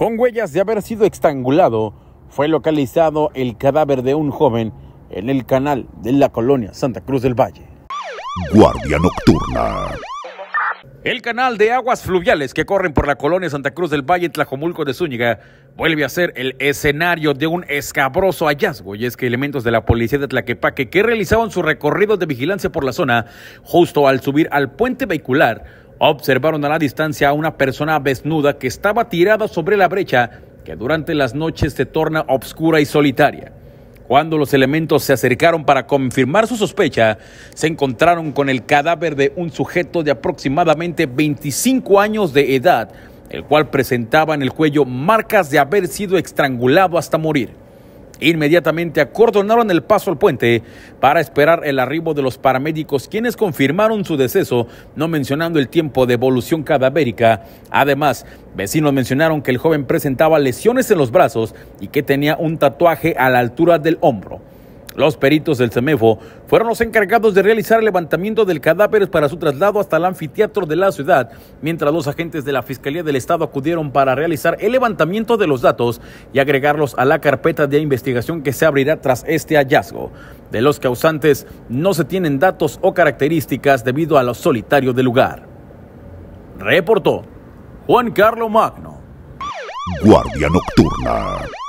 Con huellas de haber sido estrangulado, fue localizado el cadáver de un joven en el canal de la colonia Santa Cruz del Valle. Guardia Nocturna. El canal de aguas fluviales que corren por la colonia Santa Cruz del Valle Tlajomulco de Zúñiga vuelve a ser el escenario de un escabroso hallazgo y es que elementos de la policía de Tlaquepaque que realizaban su recorrido de vigilancia por la zona justo al subir al puente vehicular observaron a la distancia a una persona desnuda que estaba tirada sobre la brecha que durante las noches se torna obscura y solitaria. Cuando los elementos se acercaron para confirmar su sospecha, se encontraron con el cadáver de un sujeto de aproximadamente 25 años de edad, el cual presentaba en el cuello marcas de haber sido estrangulado hasta morir. Inmediatamente acordonaron el paso al puente para esperar el arribo de los paramédicos, quienes confirmaron su deceso, no mencionando el tiempo de evolución cadavérica. Además, vecinos mencionaron que el joven presentaba lesiones en los brazos y que tenía un tatuaje a la altura del hombro. Los peritos del CEMEFO fueron los encargados de realizar el levantamiento del cadáver para su traslado hasta el anfiteatro de la ciudad, mientras los agentes de la Fiscalía del Estado acudieron para realizar el levantamiento de los datos y agregarlos a la carpeta de investigación que se abrirá tras este hallazgo. De los causantes no se tienen datos o características debido a lo solitario del lugar. Reportó Juan Carlos Magno. Guardia Nocturna.